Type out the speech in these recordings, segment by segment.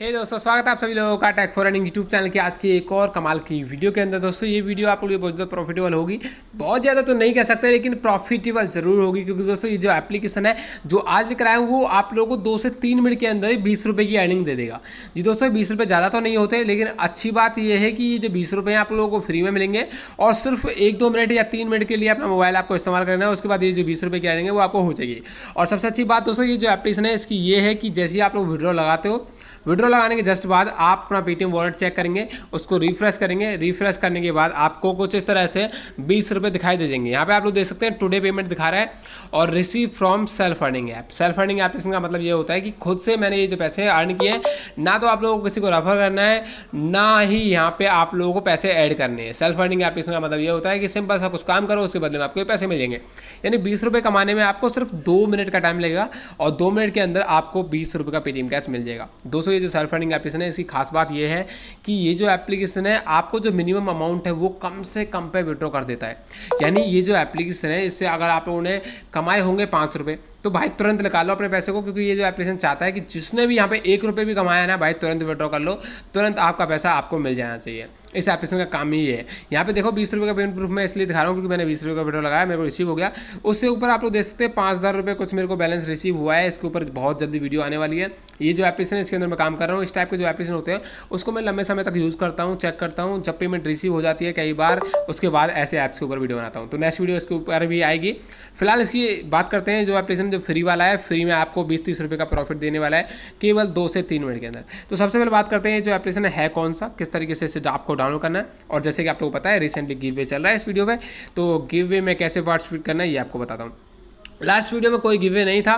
हे hey दोस्तों स्वागत है आप सभी लोगों का tech for running YouTube channel की आज की एक और कमाल की वीडियो के अंदर दोस्तों ये वीडियो आप लोगों बहुत ज़्यादा प्रॉफिटेबल होगी बहुत ज़्यादा तो नहीं कह सकते लेकिन प्रॉफिटेबल जरूर होगी क्योंकि दोस्तों ये जो एप्लीकेशन है जो आज लेकर आए वो आप लोगों को दो से तीन मिनट के अंदर ही बीस रुपये की अर्निंग दे देगा जी दोस्तों बीस रुपये ज़्यादा तो नहीं होते लेकिन अच्छी बात यह है कि ये जो बीस रुपये आप लोगों को फ्री में मिलेंगे और सिर्फ एक दो मिनट या तीन मिनट के लिए अपना मोबाइल आपको इस्तेमाल करना है उसके बाद ये जो बीस रुपये की अर्निंग है वो आपको हो जाएगी और सबसे अच्छी बात दोस्तों ये जो एप्लीकेशन है इसकी ये है कि जैसे ही आप लोग वीडियो लगाते हो विड्रो लगाने के जस्ट बाद आप अपना पेटीएम वॉलेट चेक करेंगे उसको रिफ्रेश करेंगे रिफ्रेश करने के बाद आपको कुछ इस तरह से बीस रुपये दिखाई दे देंगे यहाँ पे आप लोग देख सकते हैं टुडे पेमेंट दिखा रहा है और receive from self earning app self earning app इसका मतलब ये होता है कि खुद से मैंने ये जो पैसे अर्न किए हैं ना तो आप लोगों को किसी को रेफर करना है ना ही यहाँ पर आप लोगों को पैसे ऐड करने हैं सेल्फ अर्निंग ऐप इसका मतलब ये होता है कि सिंपल सा कुछ काम करो उसके बदले में आपको पैसे मिलेंगे यानी बीस रुपये कमाने में आपको सिर्फ दो मिनट का टाइम लगेगा और दो मिनट के अंदर आपको बीस रुपये का पेटीएम कैश मिल जाएगा दो ये जो सेल्फ रनिंग एप्लीकेशन है इसकी खास बात ये है कि ये जो एप्लीकेशन है आपको जो मिनिमम अमाउंट है वो कम से कम पे विड्रॉ कर देता है यानी ये जो एप्लीकेशन है इससे अगर आप लोगों ने कमाए होंगे पाँच रुपये तो भाई तुरंत निकाल लो अपने पैसे को क्योंकि ये जो एप्लीकेशन चाहता है कि जिसने भी यहाँ पे एक रुपये भी कमाया ना भाई तुरंत विड्रॉ कर लो तुरंत आपका पैसा आपको मिल जाना चाहिए इस एप्लीकेशन का काम ही है यहाँ पे देखो बीस रुपये का पेमेंट प्रूफ मैं इसलिए दिखा रहा हूँ क्योंकि मैंने बीस रुपये का विड्रॉ लगाया मेरे को रिसीव हो गया उससे ऊपर आप लोग देख सकते हैं पाँच हज़ार रुपये कुछ मेरे को बैलेंस रिसीव हुआ है इसके ऊपर बहुत जल्दी वीडियो आने वाली है ये जो एप्लीकेशन है इसके अंदर मैं काम कर रहा हूँ इस टाइप के जो एप्लीकेशन होते हैं उसको मैं लंबे समय तक यूज़ करता हूँ चेक करता हूँ जब पेमेंट रिसीव हो जाती है कई बार उसके बाद ऐसे ऐप्स के ऊपर वीडियो बनाता हूँ तो नेक्स्ट वीडियो इसके ऊपर भी आएगी फिलहाल इसकी बात करते हैं जो एप्लीकेशन जो फ्री वाला है फ्री में आपको बीस तीस रुपये का प्रॉफिट देने वाला है केवल दो से तीन मिनट के अंदर तो सबसे पहले बात करते हैं जो एप्लीकेशन है कौन सा किस तरीके से इसे आपको डाउनलोड करना है और जैसे कि आप लोग पता है रिसेंटली गिव वे चल रहा है इस वीडियो में तो गिव वे में कैसे पार्टिसिपेट करना है ये आपको बताता हूँ लास्ट वीडियो में कोई गिवे नहीं था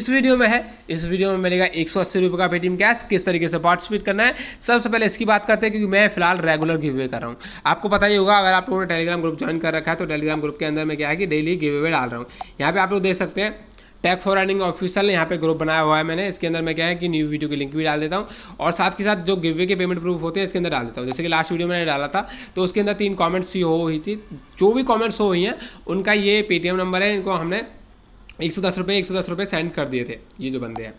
इस वीडियो में है इस वीडियो में मिलेगा एक सौ का पेटीएम कैश किस तरीके से पार्टिसिपेट करना है सबसे पहले इसकी बात करते हैं क्योंकि मैं फिलहाल रेगुलर गिवे कर रहा हूँ आपको पता ही होगा अगर आप लोगों ने टेलीग्राम ग्रुप ज्वाइन कर रखा है तो टेलीग्राम ग्रुप के अंदर मैं क्या है कि डेली गिवे डाल रहा हूँ यहाँ पर आप लोग देख सकते हैं टैग फॉर रनिंग ऑफिशियल यहाँ पे ग्रुप बनाया हुआ है मैंने इसके अंदर मैं क्या है कि न्यू वीडियो की लिंक भी डाल देता हूँ और साथ के साथ जो गिवे के पेमेंट प्रूफ होते हैं इसके अंदर डाल देता हूँ जैसे कि लास्ट वीडियो मैंने डाला था तो उसके अंदर तीन कॉमेंट्स ही हो हुई थी जो भी कॉमेंट्स हो हुई हैं उनका ये पेटीएम नंबर है इनको हमने एक सौ दस रुपये एक सौ दस रुपये सेंड कर दिए थे ये जो बंदे हैं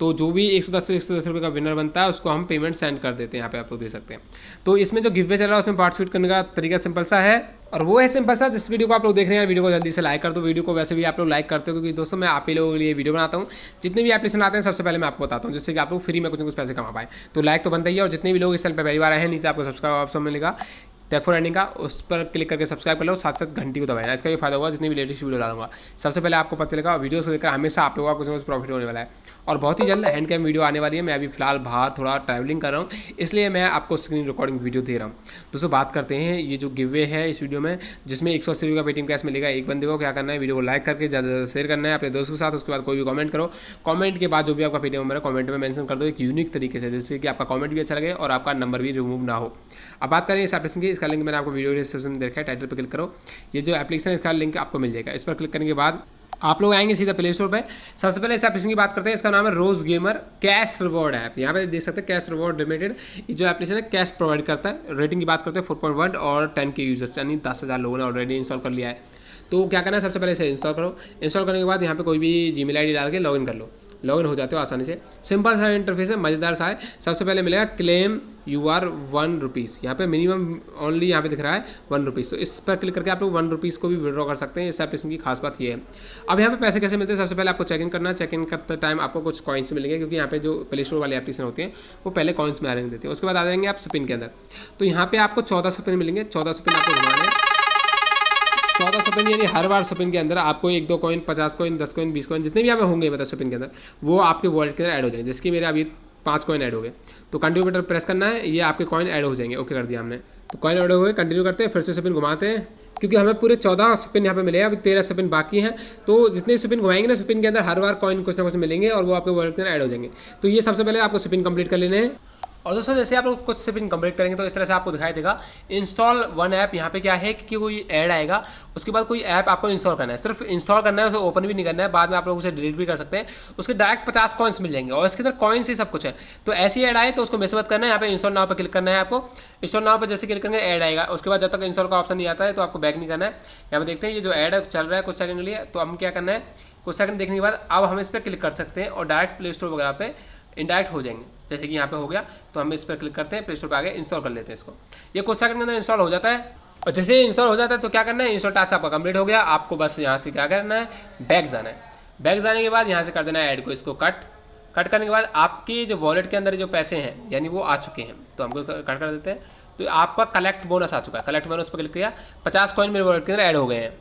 तो जो भी एक सौ दस एक सौ दस रुपये का विनर बनता है उसको हम पेमेंट सेंड कर देते हैं यहाँ पे आप लोग दे सकते हैं तो इसमें जो गिवे चल रहा है उसमें पार्टिसिपेट करने का तरीका सिंपल सा है और वो है सिंपल सा जिस वीडियो को आप लोग देख रहे हैं वीडियो को जल्दी से लाइक कर दो वीडियो को वैसे भी आप लोग लाइक करते हो क्योंकि दोस्तों मैं आप ही लोगों के लिए वीडियो बनाता हूँ जितने भी एप्लीकेशन आते हैं सबसे पहले मैं आपको बताता हूँ जिससे कि आप लोग फ्री में कुछ ना कुछ पैसे कमा पाए तो लाइक तो बनता ही है और जितने भी लोग इस चैनल पर पहली बार आए हैं नीचे आपको सब्सक्राइब ऑप्शन मिलेगा फॉर एंडिंग का उस पर क्लिक करके सब्सक्राइब कर लो साथ साथ घंटी को दबाना इसका भी फायदा होगा जितनी भी लेटेस्ट वीडियो डालूंगा सबसे पहले आपको पता चलेगा वीडियोस को देखकर हमेशा आप लोगों का कुछ ना कुछ प्रॉफिट होने वाला है और बहुत ही जल्द हैंड कैम वीडियो आने वाली है मैं अभी फिलहाल बाहर थोड़ा ट्रैवलिंग कर रहा हूँ इसलिए मैं आपको स्क्रीन रिकॉर्डिंग वीडियो दे रहा हूँ दोस्तों बात करते हैं ये जो गिवे है इस वीडियो में जिसमें एक सौ अस्सी का पेटीएम कैश मिलेगा एक बंदे को क्या करना है वीडियो को लाइक करके ज़्यादा ज़्यादा शेयर करना है अपने दोस्तों के साथ उसके बाद कोई भी कमेंट करो कमेंट के बाद जो भी आपका पेटीएम नंबर है कॉमेंट में मैंशन कर दो एक यूनिक तरीके से जिससे कि आपका कॉमेंट भी अच्छा लगे और आपका नंबर भी रिमूव ना हो अब बात करें इस एप्लीकेशन की इसका लिंक मैंने आपको वीडियो डिस्क्रिप्शन में देखा है टाइटल पर क्लिक करो ये जो एप्लीकेशन है इसका लिंक आपको मिल जाएगा इस पर क्लिक करने के बाद आप लोग आएंगे सीधा प्ले स्टोर पर सबसे पहले इस एप्लीकेशन की बात करते हैं इसका नाम है रोज गेमर कैश रिवॉर्ड ऐप यहाँ पे देख सकते हैं कैश रिवॉर्ड लिमिटेड जो एप्लीकेशन है कैश प्रोवाइड करता है रेटिंग की बात करते हैं फोर पॉइंट वन और टेन के यूजर्स यानी दस हज़ार लोगों ने ऑलरेडी इंस्टॉल कर लिया है तो क्या करना है सबसे पहले इसे इंस्टॉल करो इंस्टॉल करने के बाद यहाँ पे कोई भी जी मेल डाल के लॉगिन कर लो लॉग इन हो जाते हो आसानी से सिंपल सा इंटरफेस है मज़ेदार सा है सबसे पहले मिलेगा claim U R one rupees यहाँ पे मिनिमम ओनली यहाँ पे दिख रहा है वन रुपीज़ तो इस पर क्लिक करके आप लोग वन रुपीज़ को भी विड्रॉ कर सकते हैं इस एप्लीकेशन की खास बात ये है अब यहाँ पे पैसे कैसे मिलते हैं सबसे पहले आपको चेक इन करना चेक इन करते टाइम आपको कुछ कॉइन्स मिलेंगे क्योंकि यहाँ पे जो प्ले स्टोर वाले एप्लीकेशन होती है वो पहले कॉइन्स में रहे देते हैं उसके बाद आ जाएंगे आप स्पिन के अंदर तो यहाँ पर आपको चौदह सौ पिन मिलेंगे चौदह सौ पिन आपको घुमाने चौदह सपिन यानी हर बार सपिन के अंदर आपको एक दो कॉइन पचास कॉइन दस कॉइन बीस कॉइन जितने भी आप होंगे मतलब सपिन के अंदर वो आपके वॉलेट के अंदर ऐड हो जाएंगे जिसके मेरे अभी पाँच कॉइन ऐड हो गए तो कंटिन्यू बटन प्रेस करना है ये आपके कॉइन ऐड हो जाएंगे ओके कर दिया हमने तो कॉइन ऐड हो गए कंटिन्यू करते हैं फिर से सपिन घुमाते हैं क्योंकि हमें पूरे चौदह स्पिन यहाँ पे मिले हैं अभी तेरह स्पिन बाकी हैं तो जितने स्पिन घुमाएंगे ना स्पिन के अंदर हर बार कॉइन कुछ ना कुछ मिलेंगे और वो आपके वॉलेट के अंदर ऐड हो जाएंगे तो ये सबसे पहले आपको स्पिन कंप्लीट कर लेने हैं और दोस्तों जैसे आप लोग कुछ भी कंप्लीट करेंगे तो इस तरह से आपको दिखाई देगा इंस्टॉल वन ऐप यहाँ पे क्या है कि कोई ऐड आएगा उसके बाद कोई ऐप आपको इंस्टॉल करना है सिर्फ इंस्टॉल करना है उसे ओपन भी नहीं करना है बाद में आप लोग उसे डिलीट भी कर सकते हैं उसके डायरेक्ट पचास कॉइन्स मिल जाएंगे और इसके अंदर कॉइन्स ही सब कुछ है तो ऐसी ऐड आए तो उसको मिस मत करना है यहाँ पे इंस्टॉल नाव पर क्लिक करना है आपको इंस्टॉल नाव पर जैसे क्लिक करेंगे ऐड आएगा उसके बाद जब तक इंस्टॉल का ऑप्शन नहीं आता है तो आपको बैक नहीं करना है यहाँ पर देखते हैं ये जो एड चल रहा है कुछ सेकंड के लिए तो हम क्या करना है कुछ सेकंड देखने के बाद अब हम इस पर क्लिक कर सकते हैं और डायरेक्ट प्ले स्टोर वगैरह पे इंडायरेक्ट हो जाएंगे जैसे कि यहाँ पे हो गया तो हम इस पर क्लिक करते हैं प्ले स्टोर पर आगे इंस्टॉल कर लेते हैं इसको ये कुछ सेकंड के अंदर इंस्टॉल हो जाता है और जैसे इंस्टॉल हो जाता है तो क्या करना है इंस्टॉल टास्क आपका कंप्लीट हो गया आपको बस यहाँ से क्या करना है बैग जाना है बैग जाने के बाद यहाँ से कर देना है ऐड को इसको कट कट करने के बाद आपके जो वॉलेट के अंदर जो पैसे हैं यानी वो आ चुके हैं तो हमको कट कर देते हैं तो आपका कलेक्ट बोनस आ चुका है कलेक्ट बोनस पर क्लिक किया पचास कॉइन मेरे वॉलेट के अंदर ऐड हो गए हैं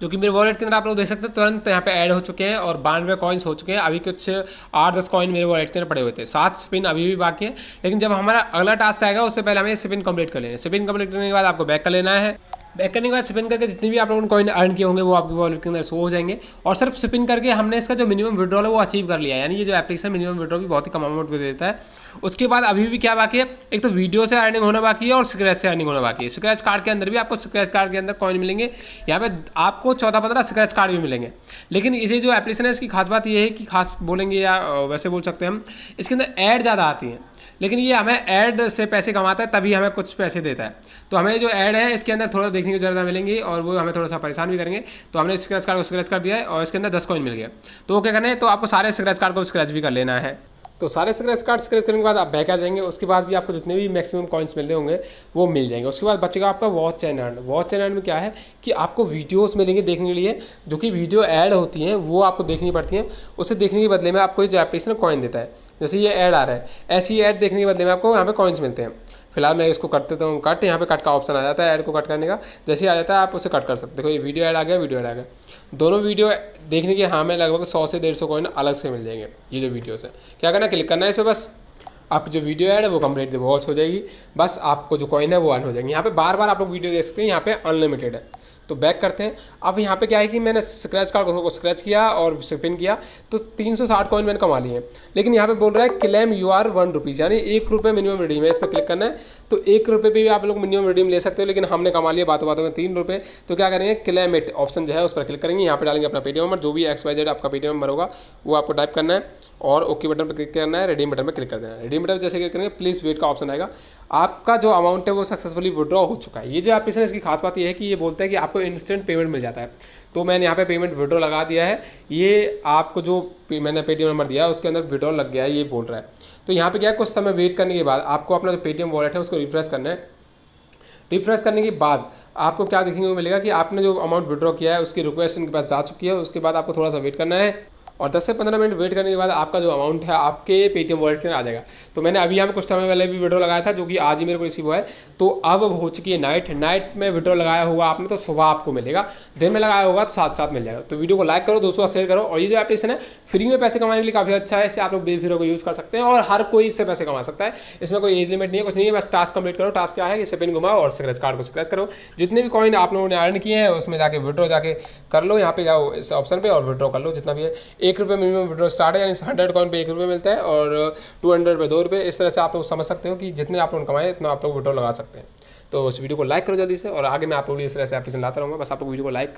जो कि मेरे वॉलेट के अंदर आप लोग देख सकते हैं तुरंत यहाँ पे ऐड हो चुके हैं और बानवे कॉइन्स हो चुके हैं अभी कुछ आठ दस कॉइन मेरे वॉलेट के अंदर पड़े हुए थे सात स्पिन अभी भी बाकी है लेकिन जब हमारा अगला टास्क आएगा उससे पहले हमें स्पिन कंप्लीट कर लेना है स्पिन कंप्लीट करने के बाद आपको बैक कर लेना है बैक करने के बाद स्पिन करके जितने भी आप लोगों ने कॉइन अर्न किए होंगे वो आपके वॉलेट के अंदर शो हो जाएंगे और सिर्फ स्पिन करके हमने इसका जो मिनिमम विड्रॉल है वो अचीव कर लिया यानी ये जो एप्लीकेशन मिनिमम विड्रॉल भी बहुत ही कम अमाउंट में देता है उसके बाद अभी भी क्या बाकी है एक तो वीडियो से अर्निंग होना बाकी है और स्क्रैच से अर्निंग होना बाकी है स्क्रैच कार्ड के अंदर भी आपको स्क्रैच कार्ड के अंदर कॉइन मिलेंगे यहाँ पे आपको चौदह पंद्रह स्क्रैच कार्ड भी मिलेंगे लेकिन इसे जो एप्लीकेशन है इसकी खास बात यह है कि खास बोलेंगे या वैसे बोल सकते हैं हम इसके अंदर एड ज़्यादा आती है लेकिन ये हमें ऐड से पैसे कमाता है तभी हमें कुछ पैसे देता है तो हमें जो ऐड है इसके अंदर थोड़ा देखने की जरूरत मिलेंगी और वो हमें थोड़ा सा परेशान भी करेंगे तो हमने स्क्रैच कार्ड को स्क्रैच कर दिया है और इसके अंदर दस कॉइन मिल गया तो वो क्या करना है तो आपको सारे स्क्रैच कार्ड को स्क्रैच भी कर लेना है तो सारे स्क्रैच कार्ड स्क्रैच करने के बाद आप बैक आ जाएंगे उसके बाद भी आपको जितने भी मैक्सिमम कॉइन्स मिल रहे होंगे वो मिल जाएंगे उसके बाद बचेगा आपका watch and earn watch and earn में क्या है कि आपको वीडियोस मिलेंगे देखने के लिए जो कि वीडियो ऐड होती हैं वो आपको देखनी पड़ती हैं उसे देखने के बदले में आपको जो एप्लीकेशन कॉइन देता है जैसे ये ऐड आ रहा है ऐसी ऐड देखने के बदले में आपको यहाँ पर कॉइन्स मिलते हैं फिलहाल मैं इसको करते तो कट यहाँ पे कट का ऑप्शन आ जाता है ऐड को कट करने का जैसे ही आ जाता है आप उसे कट कर सकते हो देखो ये वीडियो ऐड आ गया वीडियो ऐड आ गया दोनों वीडियो देखने के हमें हाँ लगभग सौ से डेढ़ सौ कॉइन अलग से मिल जाएंगे ये जो वीडियोस है क्या करना क्लिक करना है इस पर बस आपकी जो वीडियो ऐड है वो कम्प्लीट वॉच हो जाएगी बस आपको जो कॉइन है वो अर्न हो जाएंगे यहाँ पे बार बार आप लोग वीडियो देख सकते हैं यहाँ पे अनलिमिटेड है तो बैक करते हैं अब यहाँ पे क्या है कि मैंने स्क्रैच कार्ड को स्क्रैच किया और स्पिन किया तो 360 कॉइन मैंने कमा लिए लेकिन यहाँ पे बोल रहा है claim U R one rupees यानी एक रुपये मिनिमम रिडीम है इस पर क्लिक करना है तो एक रुपये पर भी आप लोग मिनिमम रिडीम ले सकते हो लेकिन हमने कमा लिया बातों बातों में तीन रुपये तो क्या करेंगे क्लेम इट ऑप्शन जो है उस पर क्लिक करेंगे यहाँ पर डालेंगे अपना पेटीएम नंबर जो भी एक्स वाई जेड आपका पेटीएम नंबर होगा वो आपको टाइप करना है और ओके बटन पर क्लिक करना है रिडीम बटन पर क्लिक कर देना है रिडीम बटन जैसे क्लिक करेंगे प्लीज़ वेट का ऑप्शन आएगा आपका जो अमाउंट है वो सक्सेसफुली विड्रॉ हो चुका है ये जो आप इसने इसकी खास बात यह है कि ये बोलते हैं कि आप आपको इंस्टेंट पेमेंट मिल जाता है तो मैंने यहाँ पे पेमेंट विड्रॉ लगा दिया है ये आपको जो मैंने पेटीएम नंबर दिया है उसके अंदर विड्रॉ लग गया है ये बोल रहा है तो यहाँ पे क्या है कुछ समय वेट करने के बाद आपको अपना जो पेटीएम वॉलेट है उसको रिफ्रेश करना है रिफ्रेश करने के बाद आपको क्या देखने को मिलेगा कि आपने जो अमाउंट विड्रॉ किया है उसकी रिक्वेस्ट इनके पास जा चुकी है उसके बाद आपको थोड़ा सा वेट करना है और 10 से 15 मिनट वेट करने के बाद आपका जो अमाउंट है आपके पेटीएम वॉलेट के अंदर आ जाएगा तो मैंने अभी यहाँ कुछ समय पहले भी विड्रो लगाया था जो कि आज ही मेरे को रिसीव हुआ है तो अब हो चुकी है नाइट नाइट में विड्रो लगाया होगा आपने तो सुबह आपको मिलेगा दिन में लगाया होगा तो साथ साथ मिल जाएगा तो वीडियो को लाइक करो दोस्तों शेयर करो और ये जो एप्लीकेशन है फ्री में पैसे कमाने के लिए काफ़ी अच्छा है इसे आप लोग बेफिर को यूज़ कर सकते हैं और हर कोई इससे पैसे कमा सकता है इसमें कोई एज लिमिट नहीं है कुछ नहीं है बस टास्क कंप्लीट करो टास्क क्या है कि सेपिन घुमाओ और स्क्रेच कार्ड को स्क्रैच करो जितने भी कॉइन आप लोगों ने अर्न किए हैं उसमें जाके विड्रो जाके कर लो यहाँ पे जाओ इस ऑप्शन पर और विड्रॉ कर लो जितना भी है एक रुपये मिनिमम विड्रॉ स्टार्ट है यानी हंड्रेड कॉइन पे एक रुपये मिलता है और टू हंड्रेड पे दो रुपये इस तरह से आप लोग समझ सकते हो कि जितने आप लोग कमाएं इतना आप लोग विड्रॉ लगा सकते हैं तो उस वीडियो को लाइक करो जल्दी से और आगे मैं आप लोग इस तरह से एप्लीकेशन लाता रहूँगा बस आप लोग वीडियो को लाइक